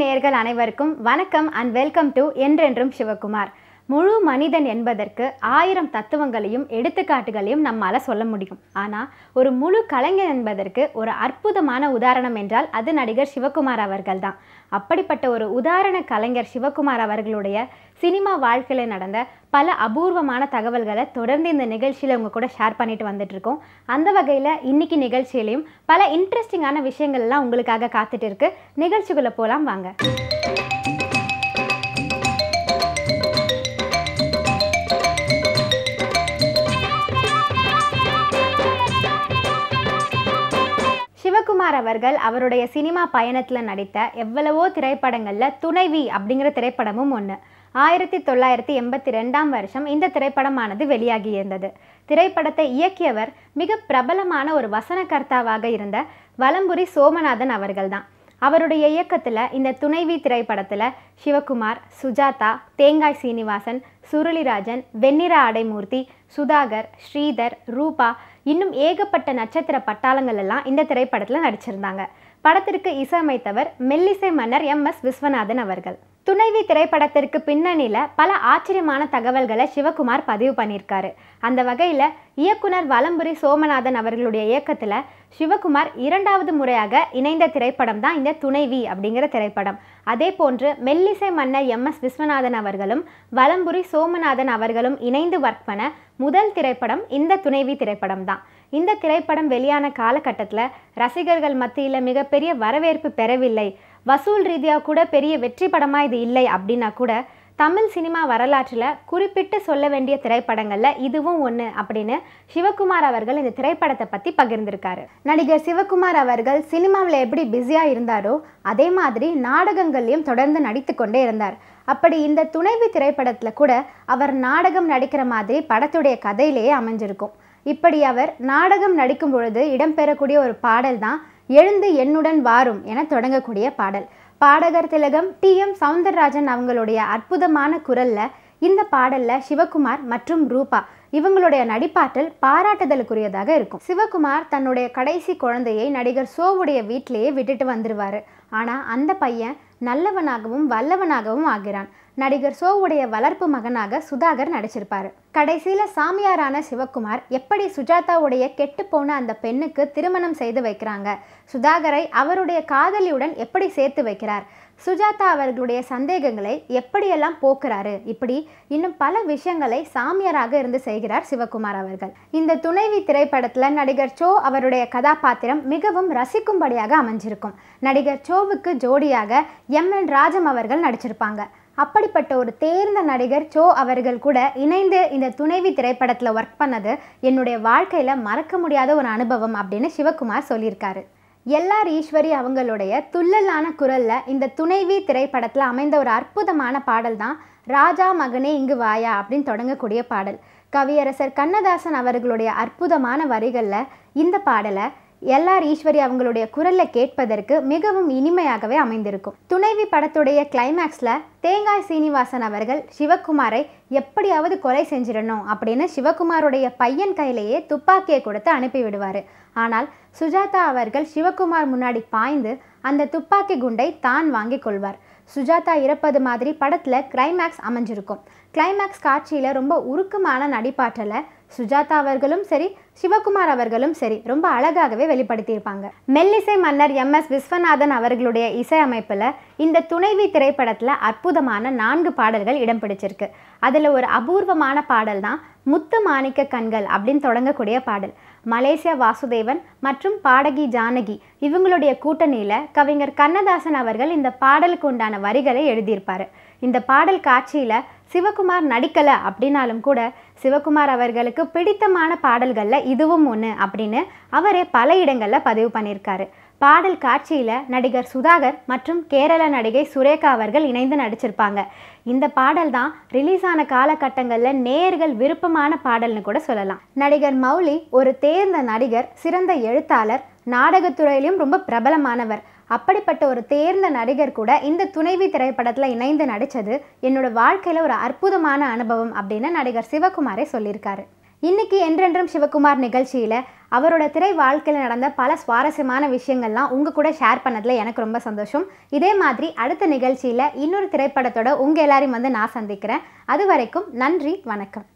நேர்கள் அனைவருக்கும் வணக்கம் அண்ட் வெல்கம் டு என்றென்றும் சிவகுமார் முழு மனிதன் என்பதற்கு ஆயிரம் தத்துவங்களையும் எடுத்துக்காட்டுகளையும் நம்மால் சொல்ல முடியும் ஆனால் ஒரு முழு கலைஞர் என்பதற்கு ஒரு அற்புதமான உதாரணம் என்றால் அது நடிகர் சிவகுமார் அவர்கள் தான் அப்படிப்பட்ட ஒரு உதாரண கலைஞர் சிவகுமார் அவர்களுடைய சினிமா வாழ்க்கையில் நடந்த பல அபூர்வமான தகவல்களை தொடர்ந்து இந்த நிகழ்ச்சியில் உங்கள் கூட ஷேர் பண்ணிட்டு வந்துட்ருக்கோம் அந்த வகையில் இன்றைக்கி நிகழ்ச்சியிலையும் பல இன்ட்ரெஸ்டிங்கான விஷயங்கள்லாம் உங்களுக்காக காத்துட்டு இருக்கு நிகழ்ச்சிகளை போகலாம் வாங்க ஜெயக்குமார் அவர்கள் அவருடைய சினிமா பயணத்தில் நடித்த எவ்வளவோ திரைப்படங்களில் துணைவி அப்படிங்கிற திரைப்படமும் ஒன்று ஆயிரத்தி தொள்ளாயிரத்தி எண்பத்தி ரெண்டாம் வருஷம் இந்த திரைப்படமானது வெளியாகி இருந்தது திரைப்படத்தை இயக்கியவர் மிக பிரபலமான ஒரு வசனகர்த்தாவாக இருந்த வலம்புரி சோமநாதன் அவர்கள்தான் அவருடைய இயக்கத்தில் இந்த துணைவி திரைப்படத்தில் சிவகுமார் சுஜாதா தேங்காய் சீனிவாசன் சுருளிராஜன் வெண்ணிற ஆடைமூர்த்தி சுதாகர் ஸ்ரீதர் ரூபா இன்னும் ஏகப்பட்ட நட்சத்திர பட்டாளங்கள் எல்லாம் இந்த திரைப்படத்தில் நடிச்சிருந்தாங்க படத்திற்கு இசையமைத்தவர் மெல்லிசை மன்னர் எம் எஸ் விஸ்வநாதன் அவர்கள் துணைவி திரைப்படத்திற்கு பின்னணியில் பல ஆச்சரியமான தகவல்களை சிவகுமார் பதிவு பண்ணியிருக்காரு அந்த வகையில் இயக்குனர் வலம்புரி சோமநாதன் அவர்களுடைய இயக்கத்தில் சிவகுமார் இரண்டாவது முறையாக இணைந்த திரைப்படம் தான் இந்த துணைவி அப்படிங்கிற திரைப்படம் அதே போன்று மெல்லிசை மன்னர் எம் எஸ் விஸ்வநாதன் அவர்களும் வலம்புரி சோமநாதன் அவர்களும் இணைந்து ஒர்க் பண்ண முதல் திரைப்படம் இந்த துணைவி திரைப்படம் தான் இந்த திரைப்படம் வெளியான காலகட்டத்தில் ரசிகர்கள் மத்தியில் மிகப்பெரிய வரவேற்பு பெறவில்லை வசூல் ரீதியாக கூட பெரிய வெற்றி படமாக இது இல்லை அப்படின்னா கூட தமிழ் சினிமா வரலாற்றில் குறிப்பிட்டு சொல்ல வேண்டிய திரைப்படங்களில் இதுவும் ஒன்று அப்படின்னு சிவகுமார் அவர்கள் இந்த திரைப்படத்தை பற்றி பகிர்ந்திருக்காரு நடிகர் சிவகுமார் அவர்கள் சினிமாவில் எப்படி பிஸியாக இருந்தாரோ அதே மாதிரி நாடகங்கள்லையும் தொடர்ந்து நடித்து கொண்டே இருந்தார் அப்படி இந்த துணைவி திரைப்படத்தில் கூட அவர் நாடகம் நடிக்கிற மாதிரி படத்துடைய கதையிலேயே அமைஞ்சிருக்கும் இப்படி அவர் நாடகம் நடிக்கும் பொழுது இடம்பெறக்கூடிய ஒரு பாடல் தான் எழுந்து என்னுடன் வாரும் என தொடங்கக்கூடிய பாடல் பாடகர் திலகம் டி எம் சவுந்தரராஜன் அவங்களுடைய அற்புதமான குரல்ல இந்த பாடலில் சிவகுமார் மற்றும் ரூபா இவங்களுடைய நடிப்பாற்றல் பாராட்டுதலுக்குரியதாக இருக்கும் சிவகுமார் தன்னுடைய கடைசி குழந்தையை நடிகர் சோவுடைய வீட்டிலேயே விட்டுட்டு வந்துடுவார் ஆனால் அந்த பையன் நல்லவனாகவும் வல்லவனாகவும் ஆகிறான் நடிகர் சோவுடைய வளர்ப்பு மகனாக சுதாகர் நடிச்சிருப்பார் கடைசியில் சாமியாரான சிவகுமார் எப்படி சுஜாதாவுடைய கெட்டுப்போன அந்த பெண்ணுக்கு திருமணம் செய்து வைக்கிறாங்க சுதாகரை அவருடைய காதலியுடன் எப்படி சேர்த்து வைக்கிறார் சுஜாதா அவர்களுடைய சந்தேகங்களை எப்படியெல்லாம் போக்குறாரு இப்படி இன்னும் பல விஷயங்களை சாமியாராக இருந்து செய்கிறார் சிவகுமார் அவர்கள் இந்த துணைவி திரைப்படத்தில் நடிகர் சோ அவருடைய கதாபாத்திரம் மிகவும் ரசிக்கும்படியாக அமைஞ்சிருக்கும் நடிகர் சோவுக்கு ஜோடியாக எம் என் ராஜம் அவர்கள் நடிச்சிருப்பாங்க அப்படிப்பட்ட ஒரு தேர்ந்த நடிகர் சோ அவர்கள் கூட இணைந்து இந்த துணைவி திரைப்படத்தில் ஒர்க் பண்ணது என்னுடைய வாழ்க்கையில் மறக்க முடியாத ஒரு அனுபவம் அப்படின்னு சிவகுமார் சொல்லியிருக்காரு எல்ஆர் ஈஸ்வரி அவங்களுடைய துள்ளலான குரலில் இந்த துணைவி திரைப்படத்தில் அமைந்த ஒரு அற்புதமான பாடல் தான் ராஜா மகனே இங்கு வாயா அப்படின்னு தொடங்கக்கூடிய பாடல் கவியரசர் கண்ணதாசன் அவர்களுடைய அற்புதமான வரிகளில் இந்த பாடலை எல்ஆர் ஈஸ்வரி அவங்களுடைய குரல்ல கேட்பதற்கு மிகவும் இனிமையாகவே அமைந்திருக்கும் துணைவி படத்துடைய கிளைமேக்ஸில் தேங்காய் சீனிவாசன் அவர்கள் சிவகுமாரை எப்படியாவது கொலை செஞ்சிடணும் அப்படின்னு சிவகுமாருடைய பையன் கையிலேயே துப்பாக்கியை கொடுத்து அனுப்பி விடுவார் ஆனால் சுஜாதா அவர்கள் சிவகுமார் முன்னாடி பாய்ந்து அந்த துப்பாக்கி குண்டை தான் வாங்கி கொள்வார் சுஜாதா இறப்பது மாதிரி படத்தில் கிளைமேக்ஸ் அமைஞ்சிருக்கும் கிளைமேக்ஸ் காட்சியில் ரொம்ப உருக்கமான நடிப்பாற்றலை சுஜாதா அவர்களும் சரி சிவகுமார் அவர்களும் சரி ரொம்ப அழகாகவே வெளிப்படுத்தியிருப்பாங்க மெல்லிசை மன்னர் எம் எஸ் விஸ்வநாதன் அவர்களுடைய இசையமைப்பில் இந்த துணைவி திரைப்படத்தில் அற்புதமான நான்கு பாடல்கள் இடம் பிடிச்சிருக்கு அதில் ஒரு அபூர்வமான பாடல் தான் முத்து மாணிக்க கண்கள் அப்படின்னு தொடங்கக்கூடிய பாடல் மலேசியா வாசுதேவன் மற்றும் பாடகி ஜானகி இவங்களுடைய கூட்டணியில் கவிஞர் கண்ணதாசன் அவர்கள் இந்த பாடலுக்கு உண்டான வரிகளை எழுதியிருப்பார் இந்த பாடல் காட்சியில் சிவகுமார் நடிக்கலை அப்படின்னாலும் கூட சிவகுமார் அவர்களுக்கு பிடித்தமான பாடல்களில் இதுவும் ஒன்று அப்படின்னு அவரே பல இடங்களில் பதிவு பண்ணியிருக்காரு பாடல் காட்சியில் நடிகர் சுதாகர் மற்றும் கேரள நடிகை சுரேகா அவர்கள் இணைந்து நடிச்சிருப்பாங்க இந்த பாடல் தான் ரிலீஸ் ஆன காலகட்டங்களில் நேர்கள் விருப்பமான பாடல்னு கூட சொல்லலாம் நடிகர் மௌலி ஒரு தேர்ந்த நடிகர் சிறந்த எழுத்தாளர் நாடகத்துறையிலும் ரொம்ப பிரபலமானவர் அப்படிப்பட்ட ஒரு தேர்ந்த நடிகர் கூட இந்த துணைவி திரைப்படத்தில் இணைந்து நடித்தது என்னோட வாழ்க்கையில் ஒரு அற்புதமான அனுபவம் அப்படின்னு நடிகர் சிவகுமாரே சொல்லியிருக்காரு இன்னைக்கு என்றென்றும் சிவகுமார் நிகழ்ச்சியில் அவரோட திரை வாழ்க்கையில் நடந்த பல சுவாரஸ்யமான விஷயங்கள்லாம் உங்கள் கூட ஷேர் பண்ணதில் எனக்கு ரொம்ப சந்தோஷம் இதே மாதிரி அடுத்த நிகழ்ச்சியில் இன்னொரு திரைப்படத்தோட உங்கள் எல்லாரையும் வந்து நான் சந்திக்கிறேன் அது வரைக்கும் நன்றி வணக்கம்